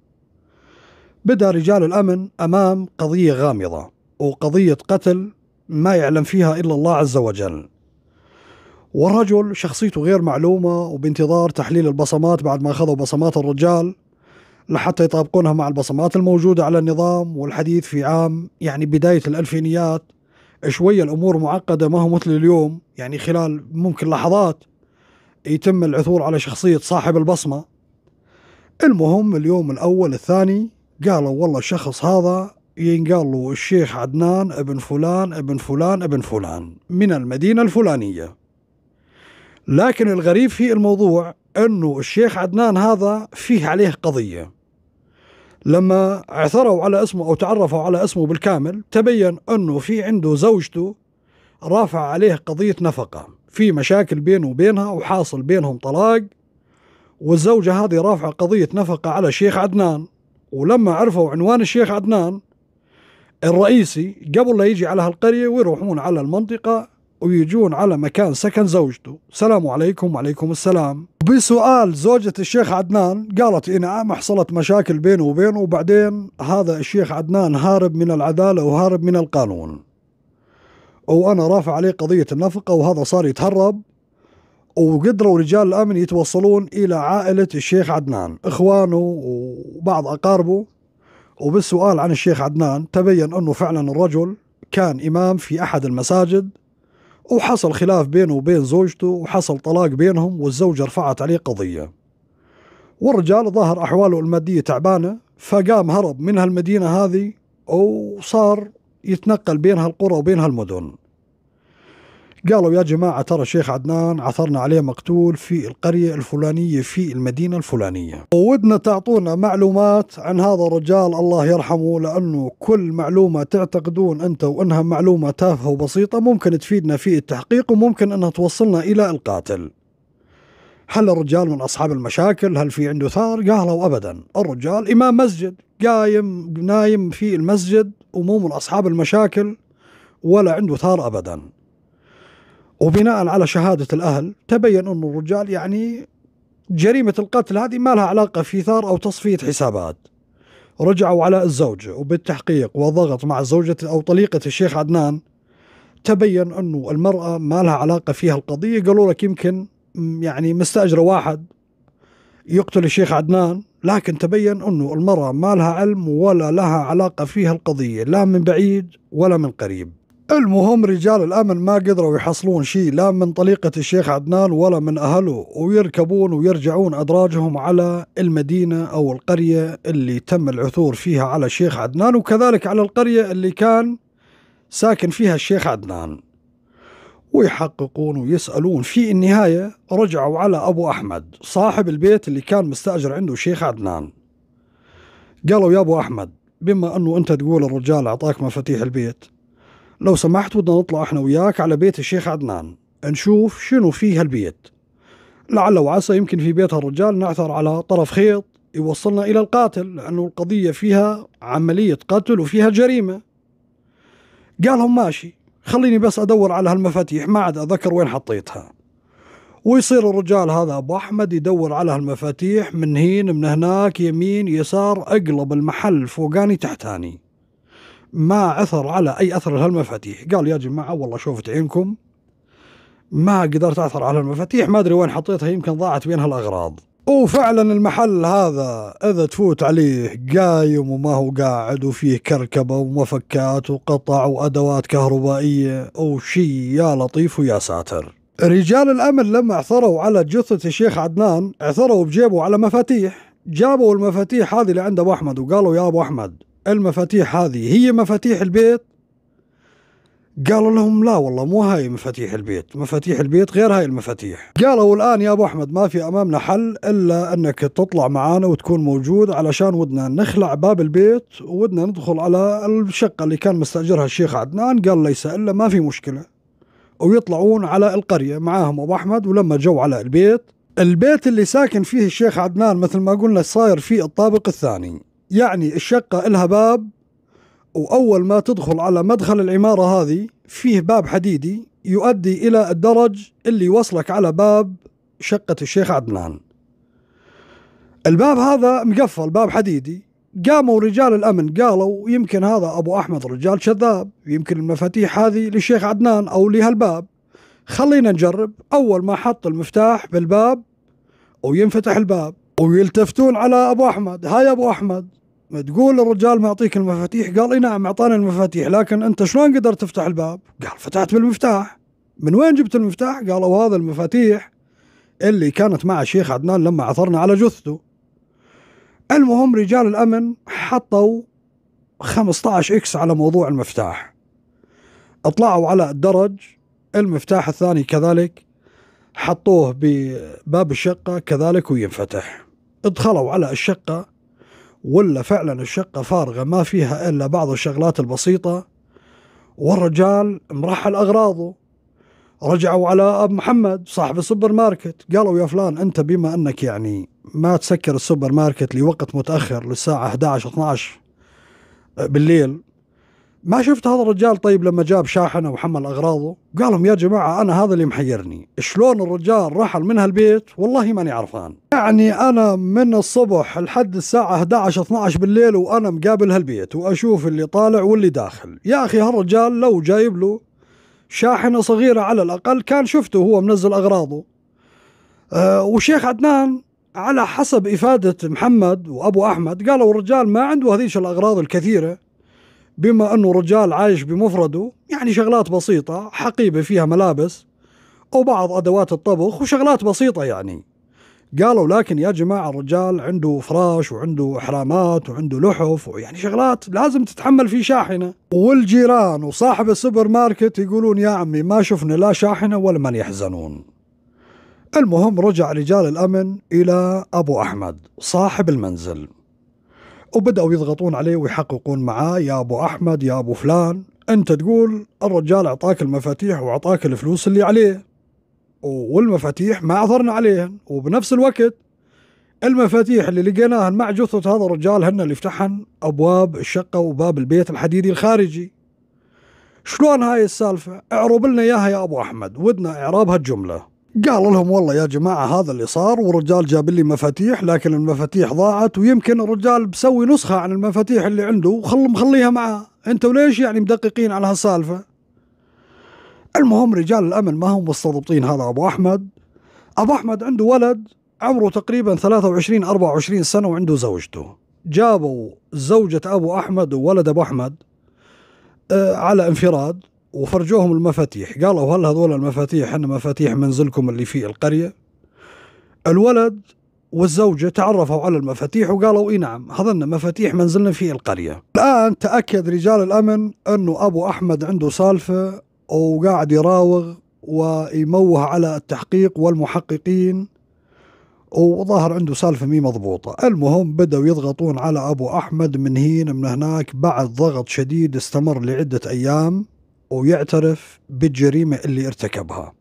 بدأ رجال الأمن أمام قضية غامضة وقضية قتل ما يعلم فيها إلا الله عز وجل والرجل شخصيته غير معلومة وبانتظار تحليل البصمات بعد ما أخذوا بصمات الرجال لحتى يطابقونها مع البصمات الموجودة على النظام والحديث في عام يعني بداية الألفينيات شويه الامور معقده ما هو مثل اليوم يعني خلال ممكن لحظات يتم العثور على شخصيه صاحب البصمه المهم اليوم الاول الثاني قالوا والله الشخص هذا ينقال له الشيخ عدنان ابن فلان ابن فلان ابن فلان من المدينه الفلانيه لكن الغريب في الموضوع انه الشيخ عدنان هذا فيه عليه قضيه لما عثروا على اسمه أو تعرفوا على اسمه بالكامل تبين أنه في عنده زوجته رافع عليه قضية نفقة في مشاكل بينه وبينها وحاصل بينهم طلاق والزوجة هذه رافعة قضية نفقة على شيخ عدنان ولما عرفوا عنوان الشيخ عدنان الرئيسي قبل لا يجي على هالقرية ويروحون على المنطقة ويجون على مكان سكن زوجته سلام عليكم وعليكم السلام بسؤال زوجة الشيخ عدنان قالت إن نعم حصلت مشاكل بينه وبينه وبعدين هذا الشيخ عدنان هارب من العدالة وهارب من القانون وأنا رافع عليه قضية النفقة وهذا صار يتهرب وقدروا رجال الأمن يتوصلون إلى عائلة الشيخ عدنان إخوانه وبعض أقاربه وبالسؤال عن الشيخ عدنان تبين أنه فعلا الرجل كان إمام في أحد المساجد وحصل خلاف بينه وبين زوجته وحصل طلاق بينهم والزوجة رفعت عليه قضية والرجال ظهر أحواله المادية تعبانة فقام هرب من هالمدينة هذه وصار يتنقل بين هالقرى وبين هالمدن قالوا يا جماعة ترى الشيخ عدنان عثرنا عليه مقتول في القرية الفلانية في المدينة الفلانية ودنا تعطونا معلومات عن هذا الرجال الله يرحمه لأنه كل معلومة تعتقدون أنت وأنها معلومة تافهة وبسيطة ممكن تفيدنا في التحقيق وممكن أنها توصلنا إلى القاتل هل الرجال من أصحاب المشاكل هل في عنده ثار قالوا أبدا الرجال إمام مسجد قايم نايم في المسجد ومو من أصحاب المشاكل ولا عنده ثار أبدا وبناء على شهادة الأهل تبين أن الرجال يعني جريمة القتل هذه ما لها علاقة في ثار أو تصفية حسابات رجعوا على الزوجة وبالتحقيق وضغط مع زوجة أو طليقة الشيخ عدنان تبين أنه المرأة ما لها علاقة فيها القضية قالوا لك يمكن يعني مستأجرة واحد يقتل الشيخ عدنان لكن تبين أنه المرأة ما لها علم ولا لها علاقة فيها القضية لا من بعيد ولا من قريب المهم رجال الأمن ما قدروا يحصلون شيء لا من طليقة الشيخ عدنان ولا من أهله ويركبون ويرجعون أدراجهم على المدينة أو القرية اللي تم العثور فيها على الشيخ عدنان وكذلك على القرية اللي كان ساكن فيها الشيخ عدنان ويحققون ويسألون في النهاية رجعوا على أبو أحمد صاحب البيت اللي كان مستأجر عنده الشيخ عدنان قالوا يا أبو أحمد بما أنه أنت تقول الرجال أعطاك مفاتيح البيت لو سمحت بدنا نطلع احنا وياك على بيت الشيخ عدنان نشوف شنو فيه هالبيت لعل وعسى يمكن في بيت هالرجال نعثر على طرف خيط يوصلنا إلى القاتل لأنه القضية فيها عملية قتل وفيها جريمة قالهم ماشي خليني بس أدور على هالمفاتيح ما عاد أذكر وين حطيتها ويصير الرجال هذا أبو أحمد يدور على هالمفاتيح من هين من هناك يمين يسار أقلب المحل فوقاني تحتاني ما عثر على أي أثر لهالمفاتيح قال يا جماعة والله شوفت عينكم ما قدرت أعثر على المفاتيح ما أدري وين حطيتها يمكن ضاعت بين هالأغراض وفعلا المحل هذا اذا تفوت عليه قايم وما هو قاعد وفيه كركبه ومفكات وقطع وادوات كهربائيه او شيء يا لطيف ويا ساتر. رجال الامن لما عثروا على جثه الشيخ عدنان عثروا بجيبه على مفاتيح، جابوا المفاتيح هذه اللي عند ابو احمد وقالوا يا ابو احمد المفاتيح هذه هي مفاتيح البيت قالوا لهم لا والله مو هاي مفاتيح البيت مفاتيح البيت غير هاي المفاتيح قالوا الآن يا أبو أحمد ما في أمامنا حل إلا أنك تطلع معانا وتكون موجود علشان ودنا نخلع باب البيت ودنا ندخل على الشقة اللي كان مستأجرها الشيخ عدنان قال ليس إلا ما في مشكلة ويطلعون على القرية معاهم أبو أحمد ولما جو على البيت البيت اللي ساكن فيه الشيخ عدنان مثل ما قلنا صاير فيه الطابق الثاني يعني الشقة إلها باب وأول ما تدخل على مدخل العمارة هذه فيه باب حديدي يؤدي إلى الدرج اللي يوصلك على باب شقة الشيخ عدنان الباب هذا مقفل باب حديدي قاموا رجال الأمن قالوا يمكن هذا أبو أحمد رجال كذاب يمكن المفاتيح هذه للشيخ عدنان أو لهالباب خلينا نجرب أول ما حط المفتاح بالباب وينفتح الباب ويلتفتون على أبو أحمد هاي أبو أحمد تقول الرجال معطيك المفاتيح قال اي نعم اعطاني المفاتيح لكن انت شلون قدرت تفتح الباب قال فتحت بالمفتاح من وين جبت المفتاح قالوا هذا المفاتيح اللي كانت مع الشيخ عدنان لما عثرنا على جثته المهم رجال الامن حطوا 15 اكس على موضوع المفتاح اطلعوا على الدرج المفتاح الثاني كذلك حطوه بباب الشقة كذلك وينفتح ادخلوا على الشقة ولا فعلا الشقة فارغة ما فيها إلا بعض الشغلات البسيطة والرجال مرحل أغراضه رجعوا على أب محمد صاحب السوبر ماركت قالوا يا فلان أنت بما أنك يعني ما تسكر السوبر ماركت لوقت متأخر للساعة 11-12 بالليل ما شفت هذا الرجال طيب لما جاب شاحنه وحمل اغراضه قالهم يا جماعه انا هذا اللي محيرني شلون الرجال رحل من هالبيت والله ماني عرفان يعني انا من الصبح لحد الساعه 11 12 بالليل وانا مقابل هالبيت واشوف اللي طالع واللي داخل يا اخي هالرجال لو جايب له شاحنه صغيره على الاقل كان شفته وهو منزل اغراضه أه وشيخ عدنان على حسب افاده محمد وابو احمد قالوا الرجال ما عنده هذيش الاغراض الكثيره بما أنه رجال عايش بمفرده يعني شغلات بسيطة حقيبة فيها ملابس وبعض أدوات الطبخ وشغلات بسيطة يعني قالوا لكن يا جماعة الرجال عنده فراش وعنده إحرامات وعنده لحف ويعني شغلات لازم تتحمل في شاحنة والجيران وصاحب السوبر ماركت يقولون يا عمي ما شفنا لا شاحنة ولا من يحزنون المهم رجع رجال الأمن إلى أبو أحمد صاحب المنزل وبداوا يضغطون عليه ويحققون معاه يا ابو احمد يا ابو فلان انت تقول الرجال اعطاك المفاتيح واعطاك الفلوس اللي عليه والمفاتيح ما عثرنا عليهن وبنفس الوقت المفاتيح اللي لقيناهن مع جثة هذا الرجال هن اللي فتحن أبواب الشقة وباب البيت الحديدي الخارجي شلون هاي السالفة؟ اعرب لنا إياها يا أبو أحمد ودنا إعراب هالجملة قال لهم والله يا جماعة هذا اللي صار والرجال جاب لي مفاتيح لكن المفاتيح ضاعت ويمكن الرجال بسوي نسخة عن المفاتيح اللي عنده وخل مخليها معاه انتوا ليش يعني مدققين على هالسالفة المهم رجال الأمن ما هم مستضبطين هذا أبو أحمد أبو أحمد عنده ولد عمره تقريبا 23 24 سنة وعنده زوجته جابوا زوجة أبو أحمد وولد أبو أحمد آه، على انفراد وفرجوهم المفاتيح قالوا هل هذول المفاتيح ان مفاتيح منزلكم اللي في القريه الولد والزوجة تعرفوا على المفاتيح وقالوا إي نعم هذن مفاتيح منزلنا في القرية الآن تأكد رجال الأمن أنه أبو أحمد عنده سالفة وقاعد يراوغ ويموه على التحقيق والمحققين وظهر عنده سالفة مي مضبوطة المهم بدأوا يضغطون على أبو أحمد من هنا من هناك بعد ضغط شديد استمر لعدة أيام ويعترف بالجريمة اللي ارتكبها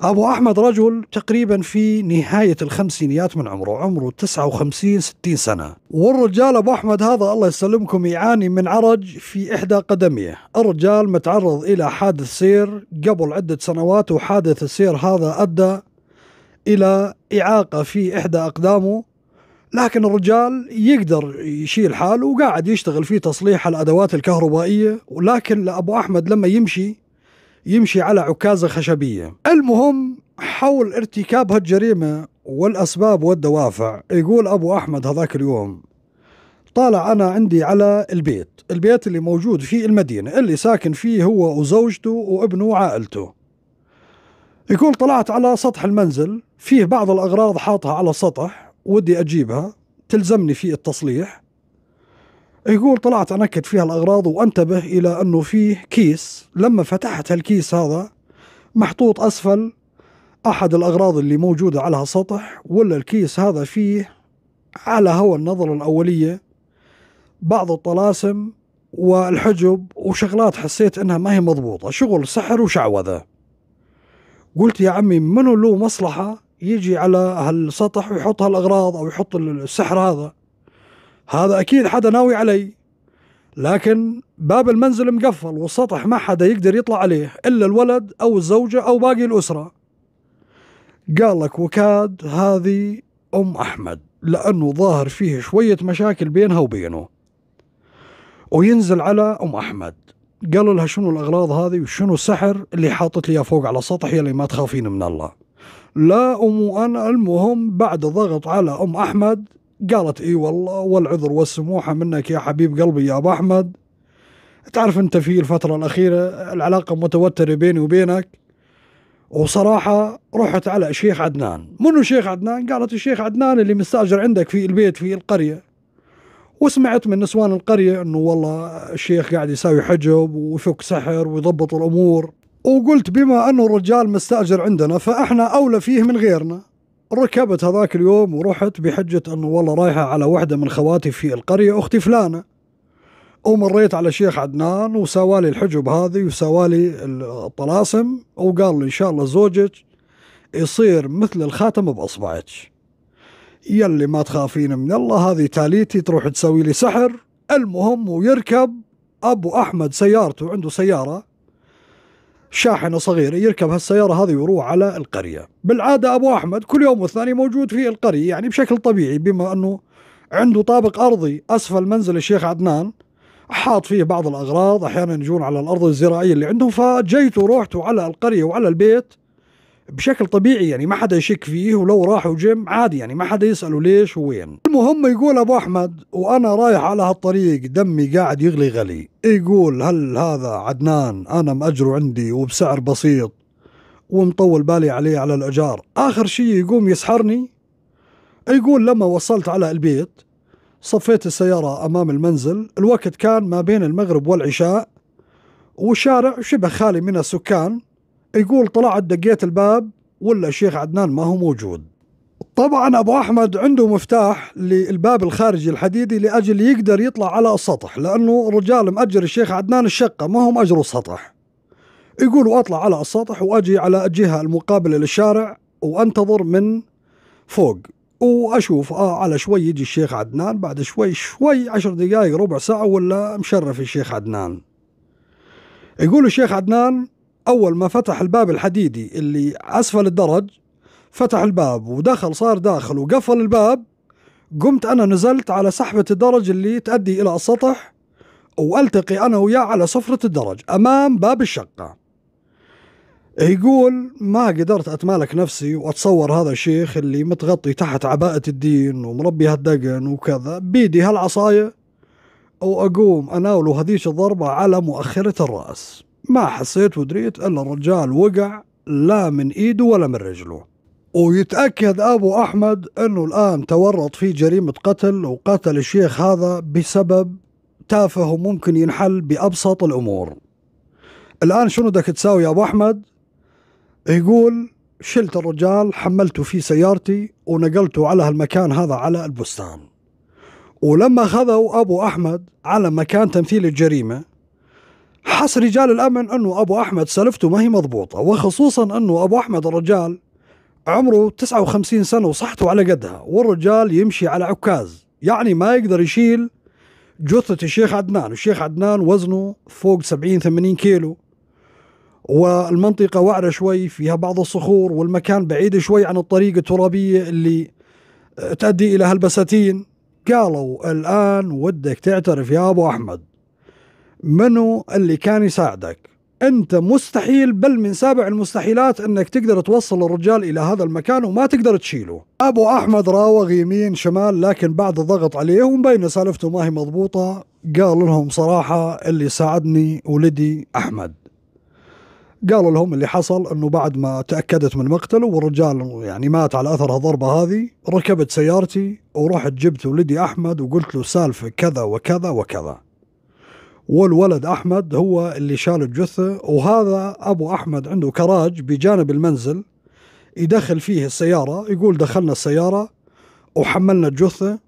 أبو أحمد رجل تقريبا في نهاية الخمسينيات من عمره عمره 59 60 سنة والرجال أبو أحمد هذا الله يسلمكم يعاني من عرج في إحدى قدميه الرجال متعرض إلى حادث سير قبل عدة سنوات وحادث السير هذا أدى إلى إعاقة في إحدى أقدامه لكن الرجال يقدر يشيل حاله وقاعد يشتغل في تصليح الادوات الكهربائيه ولكن لابو احمد لما يمشي يمشي على عكازه خشبيه المهم حول ارتكاب هالجريمه والاسباب والدوافع يقول ابو احمد هذاك اليوم طالع انا عندي على البيت البيت اللي موجود في المدينه اللي ساكن فيه هو وزوجته وابنه وعائلته يقول طلعت على سطح المنزل فيه بعض الاغراض حاطها على السطح ودي أجيبها تلزمني في التصليح يقول طلعت أنكد فيها الأغراض وأنتبه إلى أنه فيه كيس لما فتحت هالكيس هذا محطوط أسفل أحد الأغراض اللي موجودة على سطح ولا الكيس هذا فيه على هوى النظرة الأولية بعض الطلاسم والحجب وشغلات حسيت انها ما هي مضبوطه شغل سحر وشعوذه قلت يا عمي منو له مصلحه يجي على هالسطح ويحط هالاغراض او يحط السحر هذا هذا اكيد حدا ناوي علي لكن باب المنزل مقفل والسطح ما حدا يقدر يطلع عليه الا الولد او الزوجه او باقي الاسره قال لك وكاد هذه ام احمد لانه ظاهر فيه شويه مشاكل بينها وبينه وينزل على ام احمد قال لها شنو الاغراض هذه وشنو السحر اللي حاطت لي فوق على سطحي اللي ما تخافين من الله لا أم أنا المهم بعد ضغط على أم أحمد قالت إي والله والعذر والسموحة منك يا حبيب قلبي يا أبو أحمد تعرف أنت في الفترة الأخيرة العلاقة متوترة بيني وبينك وصراحة رحت على شيخ عدنان منو شيخ عدنان؟ قالت الشيخ عدنان اللي مستأجر عندك في البيت في القرية وسمعت من نسوان القرية انه والله الشيخ قاعد يساوي حجب ويفك سحر ويضبط الامور وقلت بما أنه الرجال مستأجر عندنا فإحنا أولى فيه من غيرنا ركبت هذاك اليوم ورحت بحجة أنه والله رايحة على وحدة من خواتي في القرية أختي فلانة ومريت على شيخ عدنان وسوالي الحجب هذه وسوالي الطلاسم وقال لي إن شاء الله زوجك يصير مثل الخاتم بأصبعك يلي ما تخافين من الله هذه تاليتي تروح تسوي لي سحر المهم ويركب أبو أحمد سيارته عنده سيارة شاحنة صغيرة يركب هالسيارة هذه ويروح على القرية بالعادة أبو أحمد كل يوم والثاني موجود في القرية يعني بشكل طبيعي بما أنه عنده طابق أرضي أسفل منزل الشيخ عدنان حاط فيه بعض الأغراض أحيانا يجون على الأرض الزراعية اللي عندهم فجيته روحته على القرية وعلى البيت بشكل طبيعي يعني ما حدا يشك فيه ولو راح وجيم عادي يعني ما حدا يساله ليش وين المهم يقول ابو احمد وانا رايح على هالطريق دمي قاعد يغلي غلي يقول هل هذا عدنان انا ماجره عندي وبسعر بسيط ومطول بالي عليه على الاجار اخر شيء يقوم يسحرني يقول لما وصلت على البيت صفيت السيارة أمام المنزل الوقت كان ما بين المغرب والعشاء والشارع شبه خالي من السكان يقول طلعت دقيت الباب ولا الشيخ عدنان ما هو موجود طبعا ابو احمد عنده مفتاح للباب الخارجي الحديدي لاجل يقدر يطلع على السطح لانه رجال مأجر الشيخ عدنان الشقه ما هم اجروا السطح يقول اطلع على السطح واجي على الجهه المقابله للشارع وانتظر من فوق واشوف اه على شوي يجي الشيخ عدنان بعد شوي شوي عشر دقائق ربع ساعه ولا مشرف الشيخ عدنان يقول الشيخ عدنان أول ما فتح الباب الحديدي اللي أسفل الدرج فتح الباب ودخل صار داخل وقفل الباب قمت أنا نزلت على سحبة الدرج اللي تؤدي إلى السطح والتقي انا وياه على سفره الدرج امام باب الشقه يقول ما قدرت اتمالك نفسي واتصور هذا الشيخ اللي متغطي تحت عباءه الدين ومربي هالدقن وكذا بيدي هالعصايه واقوم اناوله هذيش الضربه على مؤخره الراس ما حسيت ودريت الا الرجال وقع لا من ايده ولا من رجله ويتاكد ابو احمد انه الان تورط في جريمه قتل وقتل الشيخ هذا بسبب تافه وممكن ينحل بابسط الامور الان شنو بدك تساوي يا ابو احمد يقول شلت الرجال حملته في سيارتي ونقلته على هالمكان هذا على البستان ولما خذوا ابو احمد على مكان تمثيل الجريمه حس رجال الأمن أنه أبو أحمد سلفته ما هي مضبوطة وخصوصا أنه أبو أحمد الرجال عمره 59 سنة وصحته على قدها والرجال يمشي على عكاز يعني ما يقدر يشيل جثة الشيخ عدنان الشيخ عدنان وزنه فوق 70-80 كيلو والمنطقة وعرة شوي فيها بعض الصخور والمكان بعيد شوي عن الطريق الترابية اللي تؤدي إلى هالبساتين قالوا الآن ودك تعترف يا أبو أحمد منو اللي كان يساعدك انت مستحيل بل من سابع المستحيلات انك تقدر توصل الرجال الى هذا المكان وما تقدر تشيله ابو احمد راوغ يمين شمال لكن بعد الضغط عليه ومبين سالفته ما هي مضبوطه قال لهم صراحه اللي ساعدني ولدي احمد قالوا لهم اللي حصل انه بعد ما تاكدت من مقتله والرجال يعني مات على اثر الضربه هذه ركبت سيارتي ورحت جبت ولدي احمد وقلت له سالفه كذا وكذا وكذا والولد احمد هو اللي شال الجثه وهذا ابو احمد عنده كراج بجانب المنزل يدخل فيه السياره يقول دخلنا السياره وحملنا الجثه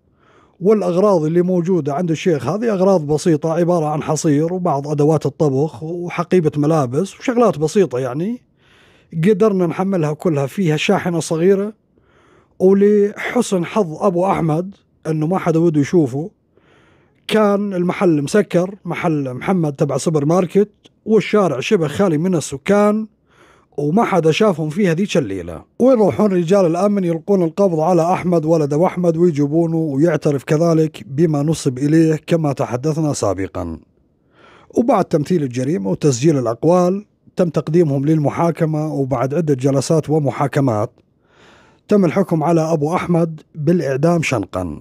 والاغراض اللي موجوده عند الشيخ هذه اغراض بسيطه عباره عن حصير وبعض ادوات الطبخ وحقيبه ملابس وشغلات بسيطه يعني قدرنا نحملها كلها فيها شاحنه صغيره ولحسن حظ ابو احمد انه ما حدا وده يشوفه كان المحل مسكر محل محمد تبع سوبر ماركت والشارع شبه خالي من السكان وما حدا شافهم في هذيك الليله ويروحون رجال الامن يلقون القبض على احمد ولد احمد ويجيبونه ويعترف كذلك بما نصب اليه كما تحدثنا سابقا وبعد تمثيل الجريمه وتسجيل الاقوال تم تقديمهم للمحاكمه وبعد عده جلسات ومحاكمات تم الحكم على ابو احمد بالاعدام شنقا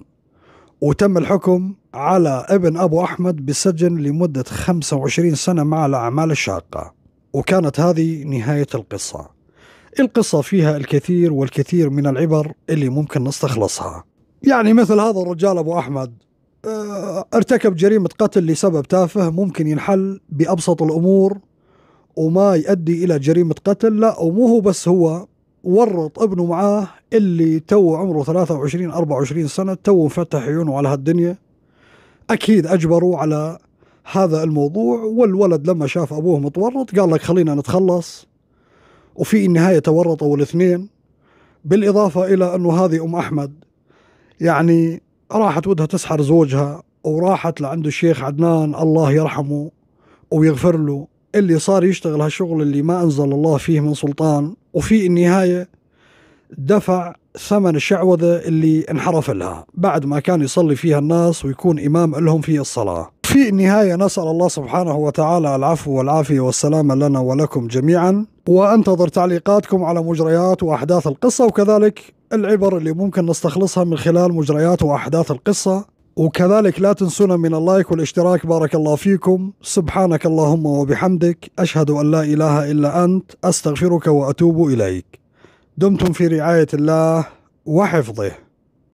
وتم الحكم على ابن أبو أحمد بالسجن لمدة 25 سنة مع الأعمال الشاقة وكانت هذه نهاية القصة القصة فيها الكثير والكثير من العبر اللي ممكن نستخلصها يعني مثل هذا الرجال أبو أحمد آه، ارتكب جريمة قتل لسبب تافه ممكن ينحل بأبسط الأمور وما يؤدي إلى جريمة قتل لا ومو هو بس هو ورط ابنه معاه اللي تو عمره 23 24 سنة تو فتح عيونه على هالدنيا أكيد أجبروا على هذا الموضوع والولد لما شاف أبوه متورط قال لك خلينا نتخلص وفي النهاية تورطوا الاثنين بالإضافة إلى أنه هذه أم أحمد يعني راحت ودها تسحر زوجها وراحت لعند الشيخ عدنان الله يرحمه ويغفر له اللي صار يشتغل هالشغل اللي ما أنزل الله فيه من سلطان وفي النهاية دفع ثمن الشعوذة اللي انحرف لها بعد ما كان يصلي فيها الناس ويكون إمام لهم في الصلاة في النهاية نسأل الله سبحانه وتعالى العفو والعافية والسلامة لنا ولكم جميعا وأنتظر تعليقاتكم على مجريات وأحداث القصة وكذلك العبر اللي ممكن نستخلصها من خلال مجريات وأحداث القصة وكذلك لا تنسونا من اللايك والاشتراك بارك الله فيكم سبحانك اللهم وبحمدك أشهد أن لا إله إلا أنت أستغفرك وأتوب إليك دمتم في رعاية الله وحفظه